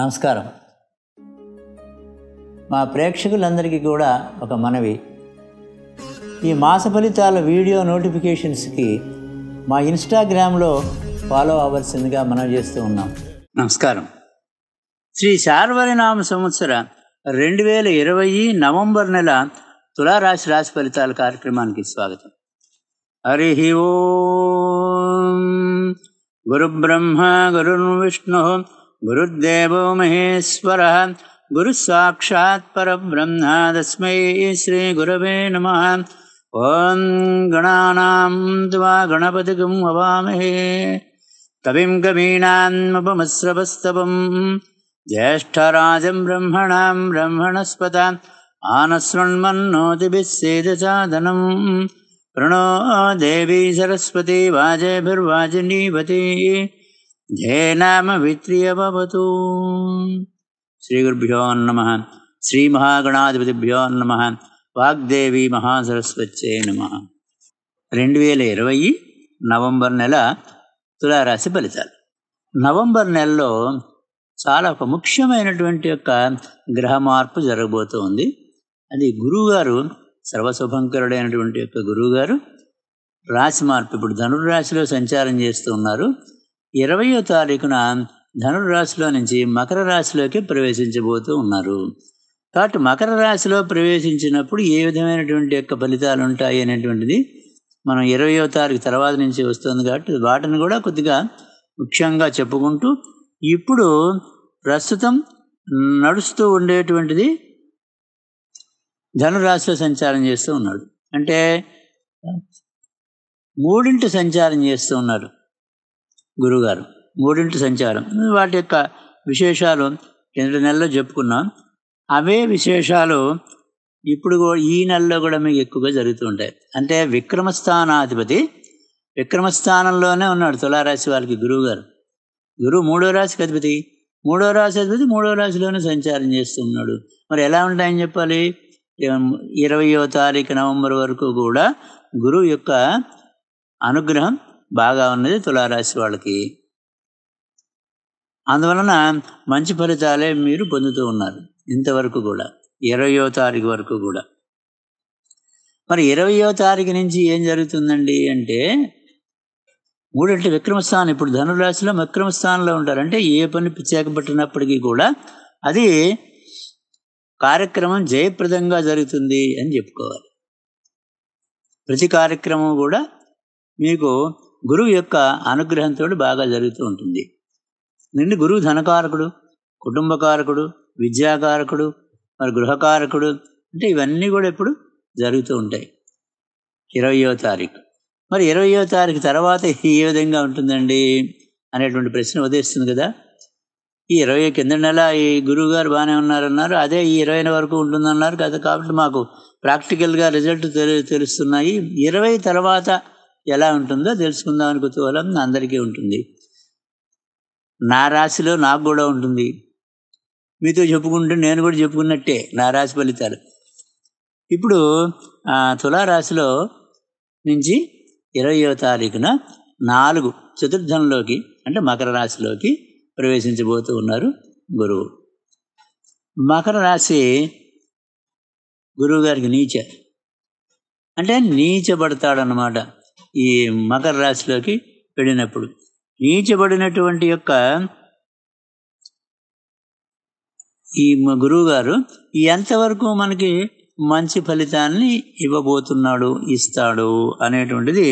నమస్కారం మా ప్రేక్షకులందరికీ కూడా ఒక మనవి ఈ మాస ఫలితాల వీడియో నోటిఫికేషన్స్కి మా ఇన్స్టాగ్రామ్లో ఫాలో అవ్వాల్సిందిగా మనం చేస్తూ ఉన్నాం నమస్కారం శ్రీ శార్వరినామ సంవత్సర రెండు వేల ఇరవై నవంబర్ నెల తులారాశి రాశి ఫలితాల కార్యక్రమానికి స్వాగతం హరి బ్రహ్మ గురుబ్రహ్మ విష్ణు गुरुर्देवो महेश्वरः गुरुस्साक्षात् परब्रह्म तस्मै श्रीगुरवे नमः ॐ गणानां त्वा गणपतिगं हवामहे कविं कवीनामुपमस्रवस्तवं ज्येष्ठराजं ब्रह्मणां ब्रह्मणस्पदान् आनसृण्मन्नोतिभिः सेदसादनम् प्रणो देवी सरस्वती वाजेभिर्वाजिनीवती జయనామ విత్రియవతు శ్రీ గురుభ్యో నమ శ్రీ మహాగణాధిపతిభ్యో నమ వాగ్దేవి మహాసరస్వత్యే నమ రెండు వేల ఇరవై నవంబర్ నెల తులారాశి ఫలితాలు నవంబర్ నెలలో చాలా ఒక ముఖ్యమైనటువంటి యొక్క గ్రహ మార్పు జరగబోతోంది అది గురువుగారు సర్వశుభంకరుడైనటువంటి యొక్క గురువుగారు రాశి మార్పు ఇప్పుడు ధనుర్రాశిలో సంచారం చేస్తూ ఉన్నారు ఇరవయో తారీఖున ధనురాశిలో నుంచి మకర రాశిలోకి ప్రవేశించబోతూ ఉన్నారు కాబట్టి మకర రాశిలో ప్రవేశించినప్పుడు ఏ విధమైనటువంటి యొక్క ఫలితాలు ఉంటాయి అనేటువంటిది మనం ఇరవయో తారీఖు తర్వాత నుంచి వస్తుంది కాబట్టి వాటిని కూడా కొద్దిగా ముఖ్యంగా చెప్పుకుంటూ ఇప్పుడు ప్రస్తుతం నడుస్తూ ఉండేటువంటిది ధనురాశిలో సంచారం చేస్తూ ఉన్నాడు అంటే మూడింటి సంచారం చేస్తూ ఉన్నాడు గురుగారు మూడింటి సంచారం వాటి యొక్క విశేషాలు కింద నెలలో చెప్పుకున్నాం అవే విశేషాలు ఇప్పుడు ఈ నెలలో కూడా మీకు ఎక్కువగా జరుగుతూ ఉంటాయి అంటే విక్రమస్థానాధిపతి విక్రమస్థానంలోనే ఉన్నాడు తులారాశి వాళ్ళకి గురువు గారు గురువు మూడో రాశికి అధిపతి మూడో రాశి అధిపతి మూడో రాశిలోనే సంచారం చేస్తున్నాడు మరి ఎలా ఉంటాయని చెప్పాలి ఇరవయో తారీఖు నవంబర్ వరకు కూడా గురువు యొక్క అనుగ్రహం బాగా ఉన్నది తులారాశి వాళ్ళకి అందువలన మంచి ఫలితాలే మీరు పొందుతూ ఉన్నారు ఇంతవరకు కూడా ఇరవయో తారీఖు వరకు కూడా మరి ఇరవయో తారీఖు నుంచి ఏం జరుగుతుందండి అంటే మూడంటే విక్రమస్థానం ఇప్పుడు ధనురాశిలో విక్రమస్థానంలో ఉంటారు అంటే ఏ పని ప్రత్యేకపట్టినప్పటికీ కూడా అది కార్యక్రమం జయప్రదంగా జరుగుతుంది అని చెప్పుకోవాలి ప్రతి కార్యక్రమం కూడా మీకు గురువు యొక్క అనుగ్రహంతో బాగా జరుగుతూ ఉంటుంది నిన్ను గురువు ధనకారకుడు కుటుంబకారకుడు విద్యాకారకుడు మరి గృహకారకుడు అంటే ఇవన్నీ కూడా ఇప్పుడు జరుగుతూ ఉంటాయి ఇరవయో తారీఖు మరి ఇరవయో తారీఖు తర్వాత ఏ విధంగా ఉంటుందండి అనేటువంటి ప్రశ్న ఉదయిస్తుంది కదా ఈ ఇరవై కింద నెల ఈ గురువు గారు బాగానే ఉన్నారన్నారు అదే ఈ ఇరవై వరకు ఉంటుందన్నారు కదా కాబట్టి మాకు ప్రాక్టికల్గా రిజల్ట్ తెలు తెలుస్తున్నాయి ఇరవై తర్వాత ఎలా ఉంటుందో తెలుసుకుందామని కుతూహలం అందరికీ ఉంటుంది నా రాశిలో నాకు కూడా ఉంటుంది మీతో చెప్పుకుంటే నేను కూడా చెప్పుకున్నట్టే నా రాశి ఫలితాలు ఇప్పుడు తులారాశిలో నుంచి ఇరవయో తారీఖున నాలుగు చతుర్థంలోకి అంటే మకర రాశిలోకి ప్రవేశించబోతూ ఉన్నారు గురువు మకర రాశి గురువుగారికి నీచ అంటే నీచబడతాడనమాట ఈ మకర రాశిలోకి వెళ్ళినప్పుడు నీచబడినటువంటి యొక్క ఈ గురువు గారు ఎంతవరకు మనకి మంచి ఫలితాన్ని ఇవ్వబోతున్నాడు ఇస్తాడు అనేటువంటిది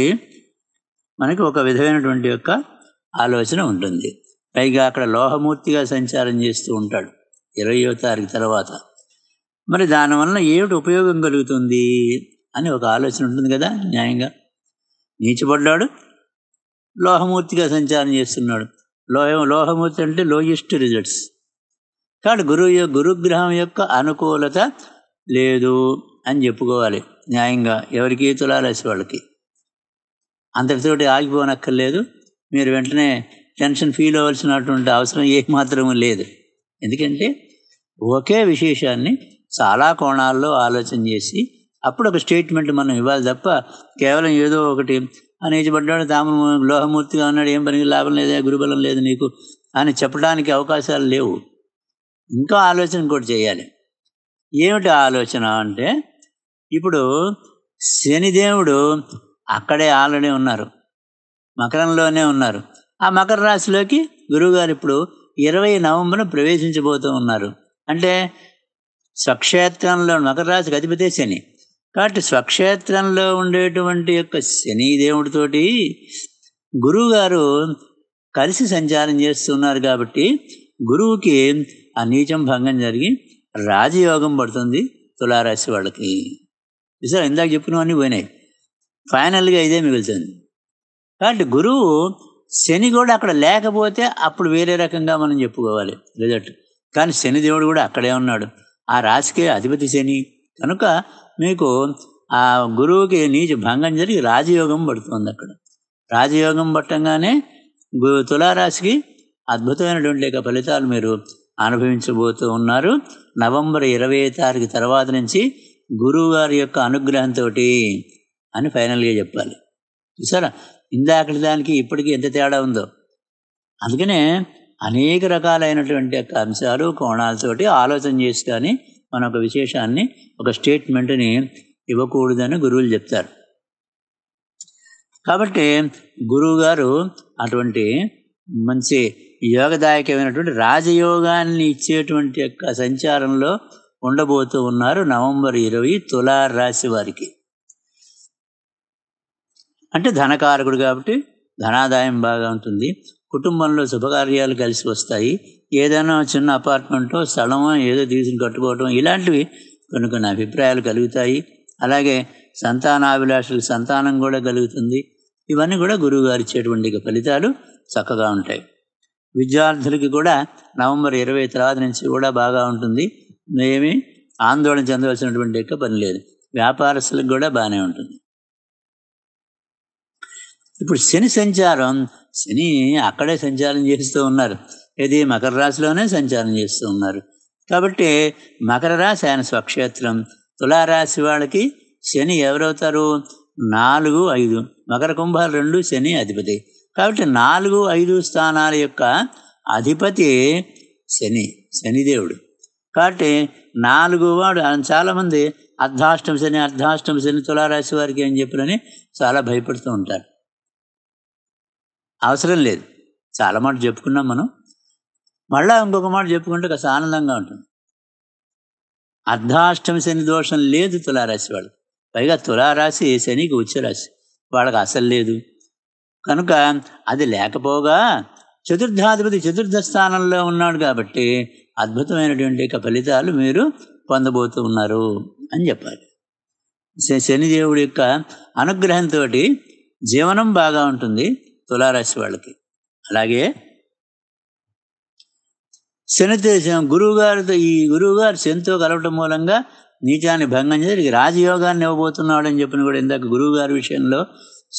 మనకి ఒక విధమైనటువంటి యొక్క ఆలోచన ఉంటుంది పైగా అక్కడ లోహమూర్తిగా సంచారం చేస్తూ ఉంటాడు ఇరవయో తారీఖు తర్వాత మరి దానివల్ల ఏమిటి ఉపయోగం కలుగుతుంది అని ఒక ఆలోచన ఉంటుంది కదా న్యాయంగా నీచబడ్డాడు లోహమూర్తిగా సంచారం చేస్తున్నాడు లోహం లోహమూర్తి అంటే లోయెస్ట్ రిజల్ట్స్ కాబట్టి గురువు గురుగ్రహం యొక్క అనుకూలత లేదు అని చెప్పుకోవాలి న్యాయంగా ఎవరికి తులాలేసి వాళ్ళకి అంతటితోటి ఆగిపోనక్కర్లేదు మీరు వెంటనే టెన్షన్ ఫీల్ అవ్వాల్సినటువంటి అవసరం ఏమాత్రం లేదు ఎందుకంటే ఒకే విశేషాన్ని చాలా కోణాల్లో ఆలోచన చేసి అప్పుడు ఒక స్టేట్మెంట్ మనం ఇవ్వాలి తప్ప కేవలం ఏదో ఒకటి అనేచబడ్డాడు తాము లోహమూర్తిగా ఉన్నాడు ఏం పనికి లాభం లేదా గురుబలం లేదు నీకు అని చెప్పడానికి అవకాశాలు లేవు ఇంకా ఆలోచన కూడా చేయాలి ఏమిటి ఆలోచన అంటే ఇప్పుడు శనిదేవుడు అక్కడే ఆల్రెడీ ఉన్నారు మకరంలోనే ఉన్నారు ఆ మకర రాశిలోకి గురువుగారు ఇప్పుడు ఇరవై నవంబర్ ప్రవేశించబోతూ ఉన్నారు అంటే స్వక్షేత్రంలో మకర రాశికి అధిపతే శని కాబట్టి స్వక్షేత్రంలో ఉండేటువంటి యొక్క శనిదేవుడితోటి గురువుగారు కలిసి సంచారం చేస్తున్నారు కాబట్టి గురువుకి ఆ నీచం భంగం జరిగి రాజయోగం పడుతుంది తులారాశి వాళ్ళకి సార్ ఇందాక అన్నీ పోయినాయి ఫైనల్గా ఇదే మిగులుతుంది కాబట్టి గురువు శని కూడా అక్కడ లేకపోతే అప్పుడు వేరే రకంగా మనం చెప్పుకోవాలి రిజల్ట్ కానీ శనిదేవుడు కూడా అక్కడే ఉన్నాడు ఆ రాశికే అధిపతి శని కనుక మీకు ఆ గురువుకి నీచ భంగం జరిగి రాజయోగం పడుతుంది అక్కడ రాజయోగం పట్టంగానే గు తులారాశికి అద్భుతమైనటువంటి యొక్క ఫలితాలు మీరు అనుభవించబోతూ ఉన్నారు నవంబర్ ఇరవై తారీఖు తర్వాత నుంచి గురువుగారి యొక్క అనుగ్రహంతో అని ఫైనల్గా చెప్పాలి చూసారా ఇందాకటి దానికి ఇప్పటికీ ఎంత తేడా ఉందో అందుకనే అనేక రకాలైనటువంటి యొక్క అంశాలు కోణాలతోటి ఆలోచన చేసి కానీ మన ఒక విశేషాన్ని ఒక స్టేట్మెంట్ని ఇవ్వకూడదని గురువులు చెప్తారు కాబట్టి గురువు గారు అటువంటి మంచి యోగదాయకమైనటువంటి రాజయోగాన్ని ఇచ్చేటువంటి యొక్క సంచారంలో ఉండబోతూ ఉన్నారు నవంబర్ ఇరవై తులార్ రాశి వారికి అంటే ధనకారకుడు కాబట్టి ధనాదాయం బాగా ఉంటుంది కుటుంబంలో శుభకార్యాలు కలిసి వస్తాయి ఏదైనా చిన్న అపార్ట్మెంటో స్థలమో ఏదో తీసుకుని కట్టుకోవటం ఇలాంటివి కొన్ని కొన్ని అభిప్రాయాలు కలుగుతాయి అలాగే సంతానాభిలాషులకు సంతానం కూడా కలుగుతుంది ఇవన్నీ కూడా గురువుగారు ఇచ్చేటువంటి ఫలితాలు చక్కగా ఉంటాయి విద్యార్థులకి కూడా నవంబర్ ఇరవై తర్వాత నుంచి కూడా బాగా ఉంటుంది ఏమీ ఆందోళన చెందవలసినటువంటి యొక్క పని లేదు వ్యాపారస్తులకు కూడా బాగానే ఉంటుంది ఇప్పుడు శని సంచారం శని అక్కడే సంచారం చేస్తూ ఉన్నారు ఇది మకర రాశిలోనే సంచారం చేస్తూ ఉన్నారు కాబట్టి మకర రాశి ఆయన స్వక్షేత్రం తులారాశి వాళ్ళకి శని ఎవరవుతారు నాలుగు ఐదు మకర కుంభాలు రెండు శని అధిపతి కాబట్టి నాలుగు ఐదు స్థానాల యొక్క అధిపతి శని శనిదేవుడు కాబట్టి నాలుగు వాడు చాలామంది అర్ధాష్టం శని అర్ధాష్టం శని తులారాశి వారికి అని చెప్పారని చాలా భయపడుతూ ఉంటారు అవసరం లేదు చాలా మాట చెప్పుకున్నాం మనం మళ్ళా ఇంకొక మాట చెప్పుకుంటే కాస్త ఆనందంగా ఉంటుంది అర్ధాష్టమ శని దోషం లేదు తులారాశి వాళ్ళకి పైగా తులారాశి శనికి ఉచ్చరాశి వాళ్ళకి అసలు లేదు కనుక అది లేకపోగా చతుర్థాధిపతి చతుర్థ స్థానంలో ఉన్నాడు కాబట్టి అద్భుతమైనటువంటి ఫలితాలు మీరు పొందబోతూ ఉన్నారు అని చెప్పాలి శనిదేవుడి యొక్క అనుగ్రహంతో జీవనం బాగా ఉంటుంది తులారాశి వాళ్ళకి అలాగే దేశం గురువుగారితో ఈ గురువుగారు శనితో కలవటం మూలంగా నీచాన్ని భంగం చేసి రాజయోగాన్ని ఇవ్వబోతున్నాడు అని చెప్పిన కూడా ఇందాక గురువుగారి విషయంలో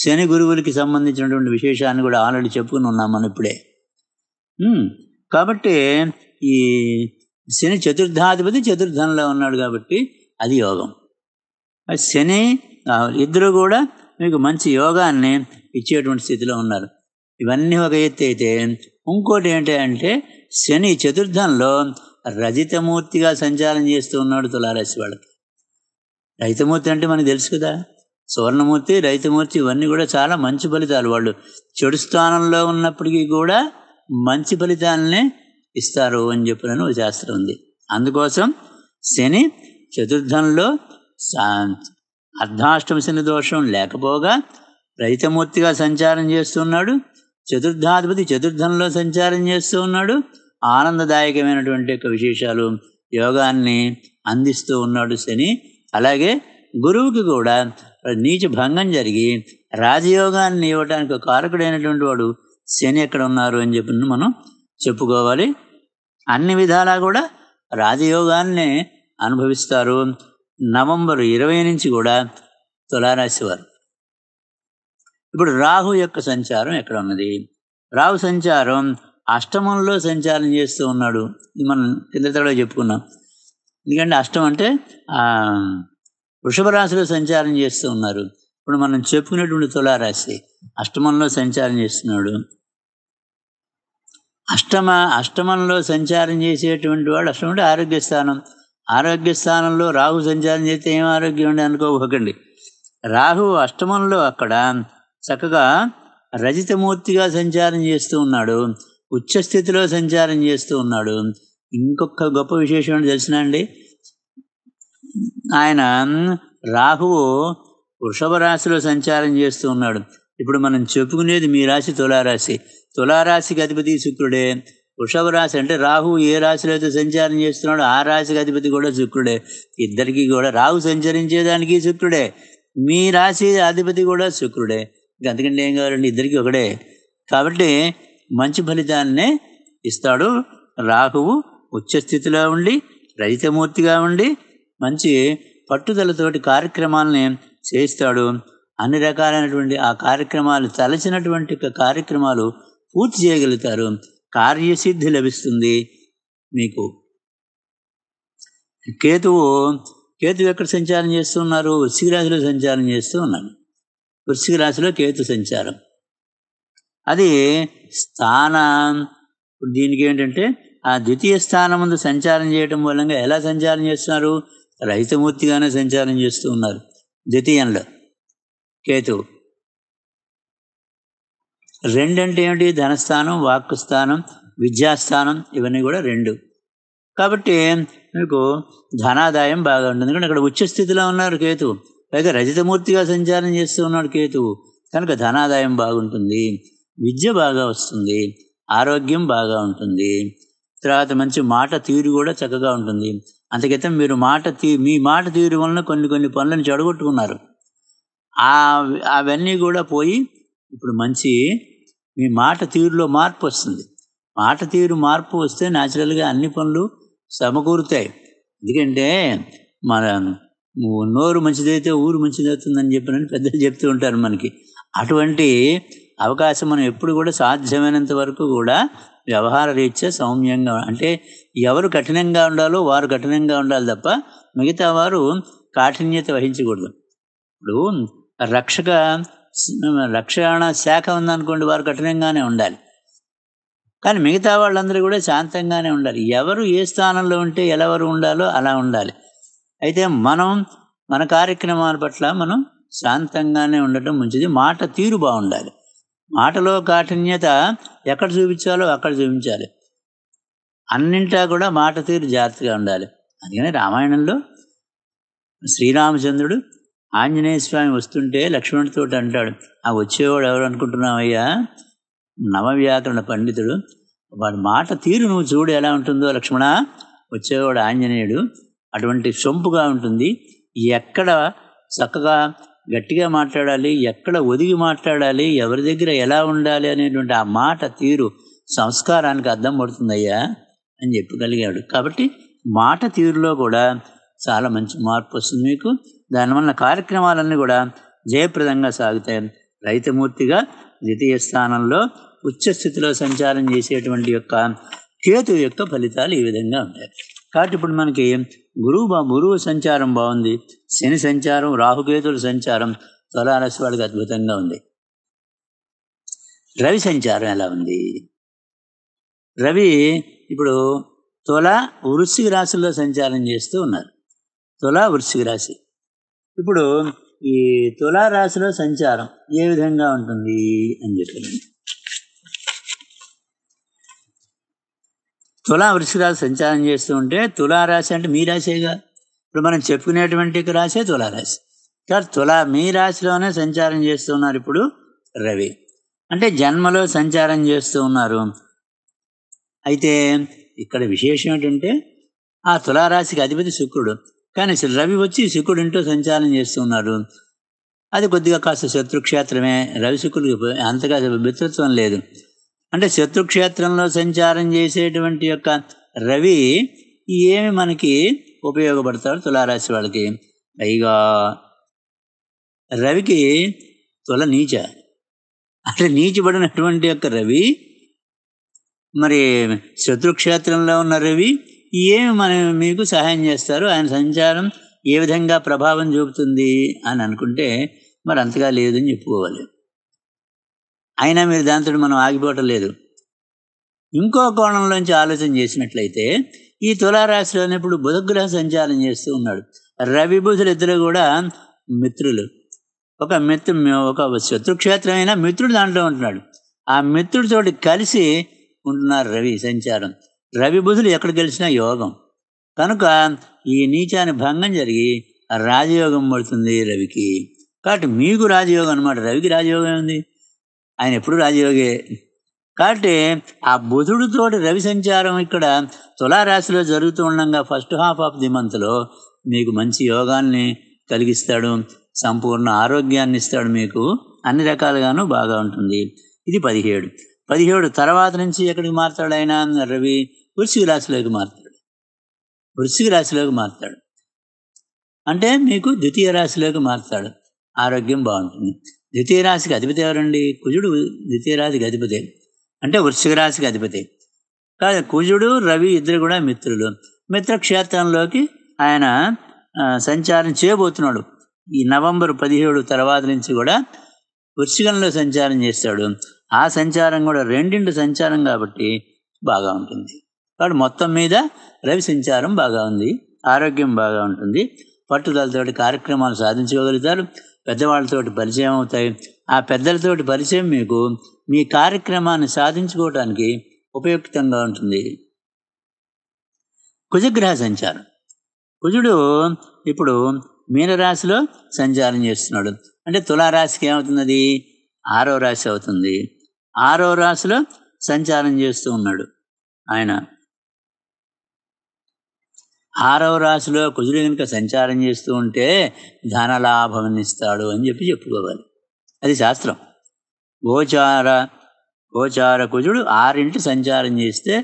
శని గురువులకి సంబంధించినటువంటి విశేషాన్ని కూడా ఆల్రెడీ చెప్పుకుని ఉన్నాం మనం ఇప్పుడే కాబట్టి ఈ శని చతుర్థాధిపతి చతుర్థంలో ఉన్నాడు కాబట్టి అది యోగం శని ఇద్దరు కూడా మీకు మంచి యోగాన్ని ఇచ్చేటువంటి స్థితిలో ఉన్నారు ఇవన్నీ ఒక ఎత్తు అయితే ఇంకోటి ఏంటి అంటే శని చతుర్థంలో రజితమూర్తిగా సంచారం చేస్తూ ఉన్నాడు తులారాశి వాళ్ళకి రైతమూర్తి అంటే మనకు తెలుసు కదా సువర్ణమూర్తి రైతమూర్తి ఇవన్నీ కూడా చాలా మంచి ఫలితాలు వాళ్ళు చెడు స్థానంలో ఉన్నప్పటికీ కూడా మంచి ఫలితాలనే ఇస్తారు అని చెప్పిన ఒక శాస్త్రం ఉంది అందుకోసం శని చతుర్థంలో అర్ధాష్టమ శని దోషం లేకపోగా రైతమూర్తిగా సంచారం చేస్తున్నాడు చతుర్థాధిపతి చతుర్థంలో సంచారం చేస్తూ ఉన్నాడు ఆనందదాయకమైనటువంటి యొక్క విశేషాలు యోగాన్ని అందిస్తూ ఉన్నాడు శని అలాగే గురువుకి కూడా నీచ భంగం జరిగి రాజయోగాన్ని ఇవ్వడానికి కారకుడైనటువంటి వాడు శని ఎక్కడ ఉన్నారు అని చెప్పి మనం చెప్పుకోవాలి అన్ని విధాలా కూడా రాజయోగాన్ని అనుభవిస్తారు నవంబర్ ఇరవై నుంచి కూడా తులారాశి వారు ఇప్పుడు రాహు యొక్క సంచారం ఎక్కడ ఉన్నది రాహు సంచారం అష్టమంలో సంచారం చేస్తూ ఉన్నాడు మనం కింద తడవ చెప్పుకున్నాం ఎందుకంటే అష్టం అంటే వృషభ రాశిలో సంచారం చేస్తూ ఉన్నారు ఇప్పుడు మనం చెప్పుకునేటువంటి తులారాశి అష్టమంలో సంచారం చేస్తున్నాడు అష్టమ అష్టమంలో సంచారం చేసేటువంటి వాడు అష్టమం అంటే ఆరోగ్య స్థానం ఆరోగ్య స్థానంలో రాహు సంచారం చేస్తే ఏం ఆరోగ్యం ఉండే అనుకోకండి రాహు అష్టమంలో అక్కడ చక్కగా రజితమూర్తిగా సంచారం చేస్తూ ఉన్నాడు ఉచ్చస్థితిలో సంచారం చేస్తూ ఉన్నాడు ఇంకొక గొప్ప విశేషం ఏంటి తెలిసిన అండి ఆయన రాహువు వృషభ రాశిలో సంచారం చేస్తూ ఉన్నాడు ఇప్పుడు మనం చెప్పుకునేది మీ రాశి తులారాశి తులారాశికి అధిపతి శుక్రుడే వృషభ రాశి అంటే రాహువు ఏ రాశిలో అయితే సంచారం చేస్తున్నాడో ఆ రాశికి అధిపతి కూడా శుక్రుడే ఇద్దరికీ కూడా రాహు సంచరించేదానికి శుక్రుడే మీ రాశి అధిపతి కూడా శుక్రుడే అందుకంటే ఏం కావాలండి ఇద్దరికి ఒకడే కాబట్టి మంచి ఫలితాన్నే ఇస్తాడు రాహువు స్థితిలో ఉండి రజితమూర్తిగా ఉండి మంచి పట్టుదలతోటి కార్యక్రమాలని చేయిస్తాడు అన్ని రకాలైనటువంటి ఆ కార్యక్రమాలు తలచినటువంటి కార్యక్రమాలు పూర్తి చేయగలుగుతారు కార్యసిద్ధి లభిస్తుంది మీకు కేతువు కేతువు ఎక్కడ సంచారం చేస్తున్నారు వృశ్చిక రాశిలో సంచారం చేస్తూ ఉన్నాడు వృశ్చిక రాశిలో కేతు సంచారం అది స్థానం దీనికి ఏంటంటే ఆ ద్వితీయ స్థానం ముందు సంచారం చేయటం మూలంగా ఎలా సంచారం చేస్తున్నారు రహితమూర్తిగానే సంచారం చేస్తూ ఉన్నారు ద్వితీయంలో కేతు రెండంటే ఏమిటి ధనస్థానం వాక్కు స్థానం విద్యాస్థానం ఇవన్నీ కూడా రెండు కాబట్టి మీకు ధనాదాయం బాగా ఉంటుంది ఎందుకంటే అక్కడ ఉచ్చస్థితిలో ఉన్నారు కేతు లేక రజతమూర్తిగా సంచారం చేస్తూ ఉన్నాడు కేతువు కనుక ధనాదాయం బాగుంటుంది విద్య బాగా వస్తుంది ఆరోగ్యం బాగా ఉంటుంది తర్వాత మంచి మాట తీరు కూడా చక్కగా ఉంటుంది అంతకైతే మీరు మాట తీ మీ మాట తీరు వలన కొన్ని కొన్ని పనులను చెడగొట్టుకున్నారు అవన్నీ కూడా పోయి ఇప్పుడు మంచి మీ మాట తీరులో మార్పు వస్తుంది మాట తీరు మార్పు వస్తే న్యాచురల్గా అన్ని పనులు సమకూరుతాయి ఎందుకంటే మన నోరు మంచిదైతే ఊరు అవుతుందని చెప్పినని పెద్దలు చెప్తూ ఉంటారు మనకి అటువంటి అవకాశం మనం ఎప్పుడు కూడా సాధ్యమైనంత వరకు కూడా వ్యవహార రీత్యా సౌమ్యంగా అంటే ఎవరు కఠినంగా ఉండాలో వారు కఠినంగా ఉండాలి తప్ప మిగతా వారు కాఠిన్యత వహించకూడదు ఇప్పుడు రక్షక రక్షణ శాఖ ఉందనుకోండి వారు కఠినంగానే ఉండాలి కానీ మిగతా వాళ్ళందరూ కూడా శాంతంగానే ఉండాలి ఎవరు ఏ స్థానంలో ఉంటే ఎవరు ఉండాలో అలా ఉండాలి అయితే మనం మన కార్యక్రమాల పట్ల మనం శాంతంగానే ఉండటం మంచిది మాట తీరు బాగుండాలి మాటలో కాఠిన్యత ఎక్కడ చూపించాలో అక్కడ చూపించాలి అన్నింటా కూడా మాట తీరు జాగ్రత్తగా ఉండాలి అందుకని రామాయణంలో శ్రీరామచంద్రుడు ఆంజనేయ స్వామి వస్తుంటే లక్ష్మణుడితో అంటాడు ఆ వచ్చేవాడు ఎవరు అనుకుంటున్నావయ్యా నవవ్యాకరణ పండితుడు వాడి మాట తీరు నువ్వు చూడు ఎలా ఉంటుందో లక్ష్మణ వచ్చేవాడు ఆంజనేయుడు అటువంటి సొంపుగా ఉంటుంది ఎక్కడ చక్కగా గట్టిగా మాట్లాడాలి ఎక్కడ ఒదిగి మాట్లాడాలి ఎవరి దగ్గర ఎలా ఉండాలి అనేటువంటి ఆ మాట తీరు సంస్కారానికి అర్థం పడుతుందయ్యా అని చెప్పగలిగాడు కాబట్టి మాట తీరులో కూడా చాలా మంచి మార్పు వస్తుంది మీకు దానివల్ల కార్యక్రమాలన్నీ కూడా జయప్రదంగా సాగుతాయి రైతమూర్తిగా ద్వితీయ స్థానంలో ఉచ్చస్థితిలో సంచారం చేసేటువంటి యొక్క కేతు యొక్క ఫలితాలు ఈ విధంగా ఉంటాయి కాబట్టి ఇప్పుడు మనకి గురువు బా గురువు సంచారం బాగుంది శని సంచారం రాహుకేతుల సంచారం తులారాశి వాళ్ళకి అద్భుతంగా ఉంది రవి సంచారం ఎలా ఉంది రవి ఇప్పుడు తొల వృశ్చిక రాశుల్లో సంచారం చేస్తూ ఉన్నారు తొల వృశ్చిక రాశి ఇప్పుడు ఈ తులారాశిలో సంచారం ఏ విధంగా ఉంటుంది అని చెప్పారండి తులా వృషిరాశి సంచారం చేస్తూ ఉంటే తులారాశి అంటే మీ రాశేగా ఇప్పుడు మనం చెప్పుకునేటువంటి రాశే తులారాశి కాదు తులా మీ రాశిలోనే సంచారం చేస్తూ ఉన్నారు ఇప్పుడు రవి అంటే జన్మలో సంచారం చేస్తూ ఉన్నారు అయితే ఇక్కడ విశేషం ఏంటంటే ఆ తులారాశికి అధిపతి శుక్రుడు కానీ రవి వచ్చి శుక్రుడు ఇంటూ సంచారం చేస్తూ ఉన్నారు అది కొద్దిగా కాస్త శత్రుక్షేత్రమే రవి శుక్రుడికి అంతగా మిత్రత్వం లేదు అంటే శత్రుక్షేత్రంలో సంచారం చేసేటువంటి యొక్క రవి ఏమి మనకి ఉపయోగపడతాడు తులారాశి వాళ్ళకి పైగా రవికి తుల నీచ అంటే నీచబడినటువంటి యొక్క రవి మరి శత్రుక్షేత్రంలో ఉన్న రవి ఏమి మన మీకు సహాయం చేస్తారు ఆయన సంచారం ఏ విధంగా ప్రభావం చూపుతుంది అని అనుకుంటే మరి అంతగా లేదని చెప్పుకోవాలి అయినా మీరు దాంతో మనం ఆగిపోవటం లేదు ఇంకో కోణంలోంచి ఆలోచన చేసినట్లయితే ఈ తులారాశిలో ఉన్నప్పుడు బుధగ్రహ సంచారం చేస్తూ ఉన్నాడు రవి బుధులు ఇద్దరు కూడా మిత్రులు ఒక మిత్రు ఒక శత్రుక్షేత్రమైన మిత్రుడు దాంట్లో ఉంటున్నాడు ఆ మిత్రుడితోటి కలిసి ఉంటున్నారు రవి సంచారం రవి బుధులు ఎక్కడ గెలిచినా యోగం కనుక ఈ నీచాన్ని భంగం జరిగి రాజయోగం పడుతుంది రవికి కాబట్టి మీకు రాజయోగం అనమాట రవికి రాజయోగం ఉంది ఆయన ఎప్పుడు రాజయోగి కాబట్టి ఆ బుధుడితోటి రవి సంచారం ఇక్కడ తులారాశిలో జరుగుతూ ఉండగా ఫస్ట్ హాఫ్ ఆఫ్ ది మంత్లో మీకు మంచి యోగాల్ని కలిగిస్తాడు సంపూర్ణ ఆరోగ్యాన్ని ఇస్తాడు మీకు అన్ని రకాలుగాను బాగా ఉంటుంది ఇది పదిహేడు పదిహేడు తర్వాత నుంచి ఎక్కడికి మారుతాడు ఆయన రవి వృశ్చిక రాశిలోకి మారుతాడు వృశ్చిక రాశిలోకి మారుతాడు అంటే మీకు ద్వితీయ రాశిలోకి మారుతాడు ఆరోగ్యం బాగుంటుంది ద్వితీయ రాశికి అధిపతి ఎవరండి కుజుడు ద్వితీయ రాశికి అధిపతి అంటే వృశ్చిక రాశికి అధిపతి కాదు కుజుడు రవి ఇద్దరు కూడా మిత్రులు మిత్రక్షేత్రంలోకి ఆయన సంచారం చేయబోతున్నాడు ఈ నవంబర్ పదిహేడు తర్వాత నుంచి కూడా వృశ్చికంలో సంచారం చేస్తాడు ఆ సంచారం కూడా రెండింటి సంచారం కాబట్టి బాగా ఉంటుంది కాబట్టి మొత్తం మీద రవి సంచారం బాగా ఉంది ఆరోగ్యం బాగా ఉంటుంది పట్టుదలతోటి కార్యక్రమాలు సాధించగలుగుతారు పెద్దవాళ్ళతోటి పరిచయం అవుతాయి ఆ పెద్దలతోటి పరిచయం మీకు మీ కార్యక్రమాన్ని సాధించుకోవడానికి ఉపయుక్తంగా ఉంటుంది కుజగ్రహ సంచారం కుజుడు ఇప్పుడు మీనరాశిలో సంచారం చేస్తున్నాడు అంటే తులారాశికి ఏమవుతున్నది ఆరో రాశి అవుతుంది ఆరో రాశిలో సంచారం చేస్తూ ఉన్నాడు ఆయన ఆరవ రాశిలో కుజుడు కనుక సంచారం చేస్తూ ఉంటే ధనలాభం ఇస్తాడు అని చెప్పి చెప్పుకోవాలి అది శాస్త్రం గోచార గోచార కుజుడు ఆరింటి సంచారం చేస్తే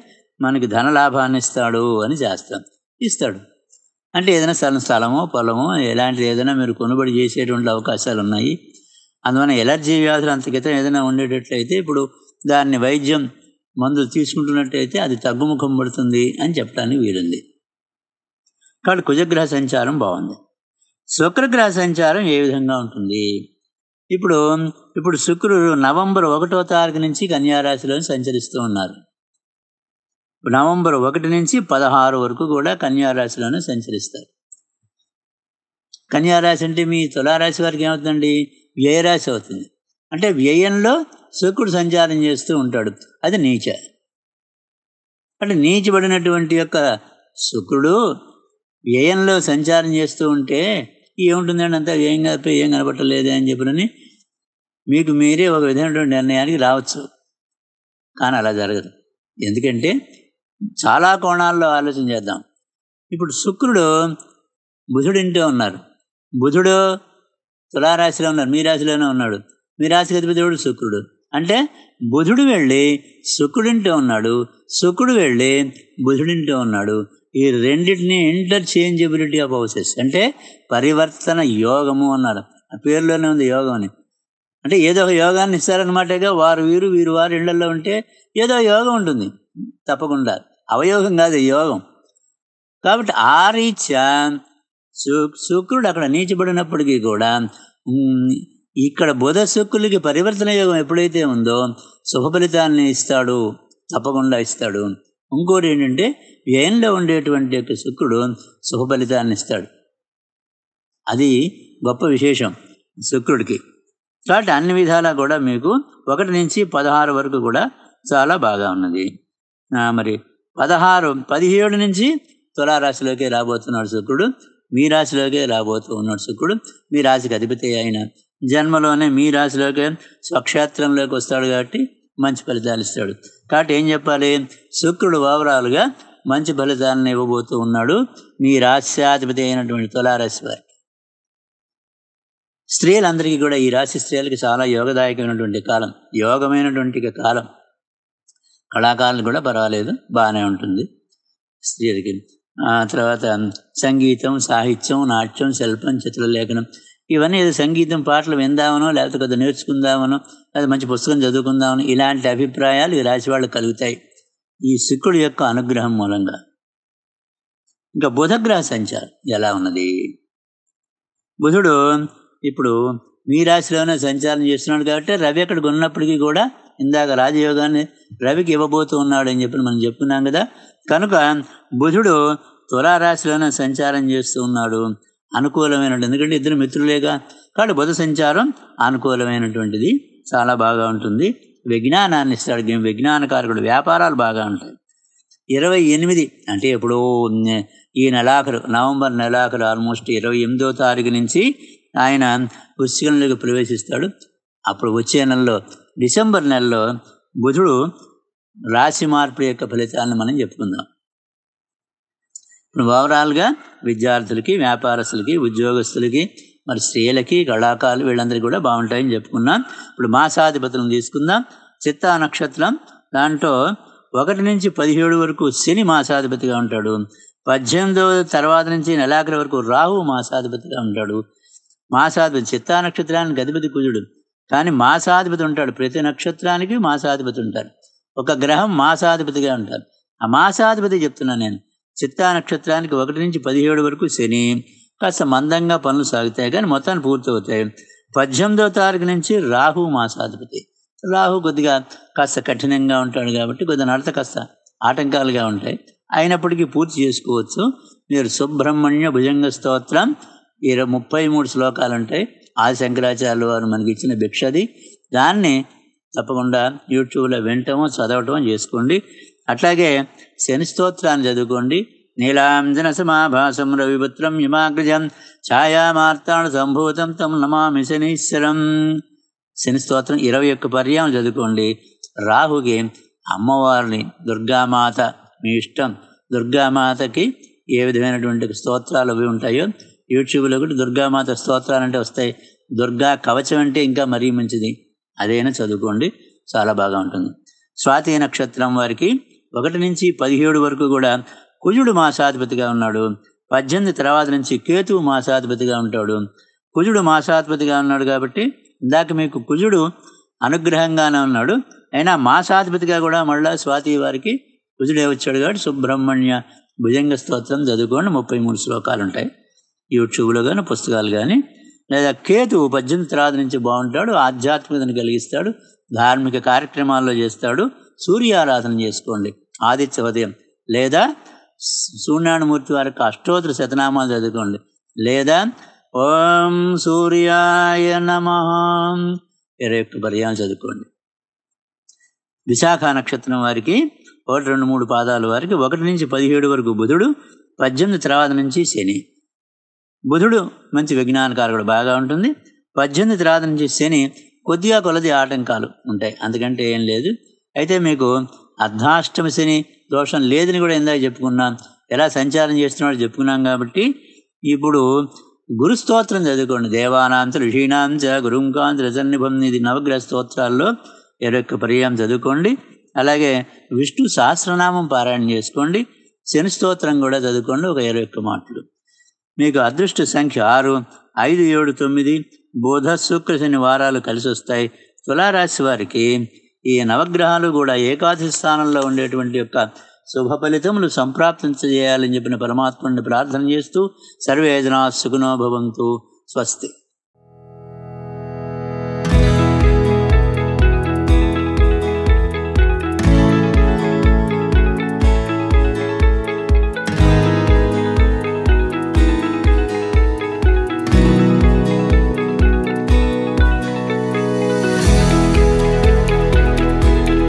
మనకి ధనలాభాన్ని ఇస్తాడు అని శాస్త్రం ఇస్తాడు అంటే ఏదైనా స్థలం స్థలమో పొలమో ఎలాంటిది ఏదైనా మీరు కొనుబడి చేసేటువంటి అవకాశాలు ఉన్నాయి అందువల్ల ఎలర్జీ వ్యాధులు అంతకితం ఏదైనా ఉండేటట్లయితే ఇప్పుడు దాన్ని వైద్యం మందులు తీసుకుంటున్నట్టయితే అది తగ్గుముఖం పడుతుంది అని చెప్పడానికి వీలుంది కాబట్టి కుజగ్రహ సంచారం బాగుంది శుక్రగ్రహ సంచారం ఏ విధంగా ఉంటుంది ఇప్పుడు ఇప్పుడు శుక్రుడు నవంబర్ ఒకటో తారీఖు నుంచి కన్యారాశిలో సంచరిస్తూ ఉన్నారు నవంబర్ ఒకటి నుంచి పదహారు వరకు కూడా కన్యారాశిలోనే సంచరిస్తారు కన్యారాశి అంటే మీ తులారాశి వారికి ఏమవుతుందండి వ్యయరాశి అవుతుంది అంటే వ్యయంలో శుక్రుడు సంచారం చేస్తూ ఉంటాడు అది నీచ అంటే నీచబడినటువంటి యొక్క శుక్రుడు వ్యయంలో సంచారం చేస్తూ ఉంటే ఏముంటుందండి అంతా వ్యయం కాదు ఏం కనబట్టలేదే అని చెప్పినని మీకు మీరే ఒక విధమైనటువంటి నిర్ణయానికి రావచ్చు కానీ అలా జరగదు ఎందుకంటే చాలా కోణాల్లో ఆలోచన చేద్దాం ఇప్పుడు శుక్రుడు బుధుడింటే ఉన్నారు బుధుడు తులారాశిలో ఉన్నారు మీ రాశిలోనే ఉన్నాడు మీ రాశికి అధిపతివుడు శుక్రుడు అంటే బుధుడు వెళ్ళి శుక్రుడింటే ఉన్నాడు శుక్రుడు వెళ్ళి బుధుడింటే ఉన్నాడు ఈ రెండింటిని ఇంటర్చేంజబిలిటీ ఆఫ్ హౌసెస్ అంటే పరివర్తన యోగము అన్నారు ఆ పేరులోనే ఉంది యోగం అని అంటే ఏదో ఒక యోగాన్ని ఇస్తారనమాటగా వారు వీరు వీరు వారు ఇళ్లలో ఉంటే ఏదో యోగం ఉంటుంది తప్పకుండా అవయోగం కాదు యోగం కాబట్టి ఆ రీత్యా శుక్రుడు అక్కడ నీచబడినప్పటికీ కూడా ఇక్కడ బుధ శుక్రులకి పరివర్తన యోగం ఎప్పుడైతే ఉందో శుభ ఫలితాన్ని ఇస్తాడు తప్పకుండా ఇస్తాడు ఇంకోటి ఏంటంటే వ్యయంలో ఉండేటువంటి యొక్క శుక్రుడు శుభ ఫలితాన్ని ఇస్తాడు అది గొప్ప విశేషం శుక్రుడికి కాబట్టి అన్ని విధాలా కూడా మీకు ఒకటి నుంచి పదహారు వరకు కూడా చాలా బాగా ఉన్నది మరి పదహారు పదిహేడు నుంచి తులారాశిలోకి రాబోతున్నాడు శుక్రుడు మీ రాశిలోకే రాబోతూ ఉన్నాడు శుక్రుడు మీ రాశికి అధిపతి అయిన జన్మలోనే మీ రాశిలోకే స్వక్షేత్రంలోకి వస్తాడు కాబట్టి మంచి ఫలితాలు ఇస్తాడు కాబట్టి ఏం చెప్పాలి శుక్రుడు ఓవరాల్గా మంచి ఫలితాలను ఇవ్వబోతూ ఉన్నాడు మీ రాశ్యాధిపతి అయినటువంటి తులారాశి వారికి స్త్రీలందరికీ కూడా ఈ రాశి స్త్రీలకి చాలా యోగదాయకమైనటువంటి కాలం యోగమైనటువంటి కాలం కళాకారులు కూడా పర్వాలేదు బాగానే ఉంటుంది స్త్రీలకి తర్వాత సంగీతం సాహిత్యం నాట్యం శిల్పం చిత్రలేఖనం ఇవన్నీ ఏదో సంగీతం పాటలు విందామనో లేకపోతే కొద్దిగా నేర్చుకుందామనో లేదా మంచి పుస్తకం చదువుకుందామనో ఇలాంటి అభిప్రాయాలు ఈ రాశి వాళ్ళు కలుగుతాయి ఈ శుక్రుడి యొక్క అనుగ్రహం మూలంగా ఇంకా బుధగ్రహ సంచారం ఎలా ఉన్నది బుధుడు ఇప్పుడు మీ రాశిలోనే సంచారం చేస్తున్నాడు కాబట్టి రవి అక్కడికి ఉన్నప్పటికీ కూడా ఇందాక రాజయోగాన్ని రవికి ఇవ్వబోతూ ఉన్నాడు అని చెప్పి మనం చెప్పుకున్నాం కదా కనుక బుధుడు తులారాశిలోనే సంచారం చేస్తూ ఉన్నాడు అనుకూలమైనటువంటి ఎందుకంటే ఇద్దరు మిత్రులేగా కాబట్టి బుధ సంచారం అనుకూలమైనటువంటిది చాలా బాగా ఉంటుంది విజ్ఞానాన్ని ఇస్తాడు విజ్ఞానకారకుడు వ్యాపారాలు బాగా ఉంటాయి ఇరవై ఎనిమిది అంటే ఎప్పుడో ఈ నెలాఖరు నవంబర్ నెలాఖరు ఆల్మోస్ట్ ఇరవై ఎనిమిదో తారీఖు నుంచి ఆయన వృశ్చికంలోకి ప్రవేశిస్తాడు అప్పుడు వచ్చే నెలలో డిసెంబర్ నెలలో బుధుడు రాశి మార్పు యొక్క ఫలితాలను మనం చెప్పుకుందాం ఇప్పుడు ఓవరాల్గా విద్యార్థులకి వ్యాపారస్తులకి ఉద్యోగస్తులకి మరి స్త్రీలకి కళాకారులు వీళ్ళందరికీ కూడా బాగుంటాయని చెప్పుకున్నాం ఇప్పుడు మాసాధిపతులను తీసుకుందాం చిత్తా నక్షత్రం దాంట్లో ఒకటి నుంచి పదిహేడు వరకు శని మాసాధిపతిగా ఉంటాడు పద్దెనిమిదో తర్వాత నుంచి నెలాఖరి వరకు రాహు మాసాధిపతిగా ఉంటాడు మాసాధిపతి చిత్తా నక్షత్రానికి గదిపతి కుజుడు కానీ మాసాధిపతి ఉంటాడు ప్రతి నక్షత్రానికి మాసాధిపతి ఉంటారు ఒక గ్రహం మాసాధిపతిగా ఉంటారు ఆ మాసాధిపతి చెప్తున్నాను నేను చిత్తా నక్షత్రానికి ఒకటి నుంచి పదిహేడు వరకు శని కాస్త మందంగా పనులు సాగుతాయి కానీ మొత్తాన్ని పూర్తవుతాయి పద్దెనిమిదో తారీఖు నుంచి రాహు మాసాధిపతి రాహు కొద్దిగా కాస్త కఠినంగా ఉంటాడు కాబట్టి కొద్దిగా నడత కాస్త ఆటంకాలుగా ఉంటాయి అయినప్పటికీ పూర్తి చేసుకోవచ్చు మీరు సుబ్రహ్మణ్య భుజంగ స్తోత్రం ఇరవై ముప్పై మూడు శ్లోకాలు ఉంటాయి ఆ శంకరాచార్యుల వారు మనకి ఇచ్చిన భిక్షది దాన్ని తప్పకుండా యూట్యూబ్లో వినటము చదవటం చేసుకోండి అట్లాగే శని స్తోత్రాన్ని చదువుకోండి నీలాంజనసమాభాసం రవిపుత్రం హిమాగ్రజం సంభూతం తం నమామి శనీశ్వరం శని స్తోత్రం ఇరవై ఒక్క పర్యాయం చదువుకోండి రాహుకి అమ్మవారిని దుర్గామాత మీ ఇష్టం దుర్గామాతకి ఏ విధమైనటువంటి స్తోత్రాలు అవి ఉంటాయో యూట్యూబ్లో కూడా దుర్గామాత స్తోత్రాలు అంటే వస్తాయి దుర్గా కవచం అంటే ఇంకా మరీ మంచిది అదైనా చదువుకోండి చాలా బాగా ఉంటుంది స్వాతి నక్షత్రం వారికి ఒకటి నుంచి పదిహేడు వరకు కూడా కుజుడు మాసాధిపతిగా ఉన్నాడు పద్దెనిమిది తర్వాత నుంచి కేతువు మాసాధిపతిగా ఉంటాడు కుజుడు మాసాధిపతిగా ఉన్నాడు కాబట్టి ఇందాక మీకు కుజుడు అనుగ్రహంగానే ఉన్నాడు అయినా మాసాధిపతిగా కూడా మళ్ళా స్వాతి వారికి కుజుడే వచ్చాడు కాబట్టి సుబ్రహ్మణ్య భుజంగ స్తోత్రం చదువుకోండి ముప్పై మూడు శ్లోకాలు ఉంటాయి యూట్యూబ్లో కానీ పుస్తకాలు కానీ లేదా కేతు పద్దెనిమిది తర్వాత నుంచి బాగుంటాడు ఆధ్యాత్మికతను కలిగిస్తాడు ధార్మిక కార్యక్రమాల్లో చేస్తాడు సూర్యారాధన చేసుకోండి ఆదిత్య ఉదయం లేదా సూర్యనారాయణమూర్తి వారికి అష్టోత్తర శతనామాలు చదువుకోండి లేదా ఓం సూర్యాయ నమ ఇరవై ఒక్క పర్యాలు చదువుకోండి విశాఖ నక్షత్రం వారికి ఒకటి రెండు మూడు పాదాల వారికి ఒకటి నుంచి పదిహేడు వరకు బుధుడు పద్దెనిమిది తర్వాత నుంచి శని బుధుడు మంచి విజ్ఞానకారుడు బాగా ఉంటుంది పద్దెనిమిది తర్వాత నుంచి శని కొద్దిగా కొలది ఆటంకాలు ఉంటాయి అందుకంటే ఏం లేదు అయితే మీకు అర్ధాష్టమి శని దోషం లేదని కూడా ఇందాక చెప్పుకున్నాం ఎలా సంచారం చేస్తున్నాడో చెప్పుకున్నాం కాబట్టి ఇప్పుడు గురు స్తోత్రం చదువుకోండి దేవానాంత ఋషీణాంత గురుంకాంత రసన్నిభం ఇది నవగ్రహ స్తోత్రాల్లో ఎరొక్క పర్యాయం చదువుకోండి అలాగే విష్ణు సహస్రనామం పారాయణ చేసుకోండి శని స్తోత్రం కూడా చదువుకోండి ఒక ఇరవై మాటలు మీకు అదృష్ట సంఖ్య ఆరు ఐదు ఏడు తొమ్మిది బోధ శుక్ర శని వారాలు కలిసి వస్తాయి తులారాశి వారికి ఈ నవగ్రహాలు కూడా ఏకాదశి స్థానంలో ఉండేటువంటి యొక్క శుభ ఫలితములు సంప్రాప్తించజేయాలని చెప్పిన పరమాత్మని ప్రార్థన చేస్తూ సర్వేజనా సుఖనో స్వస్తి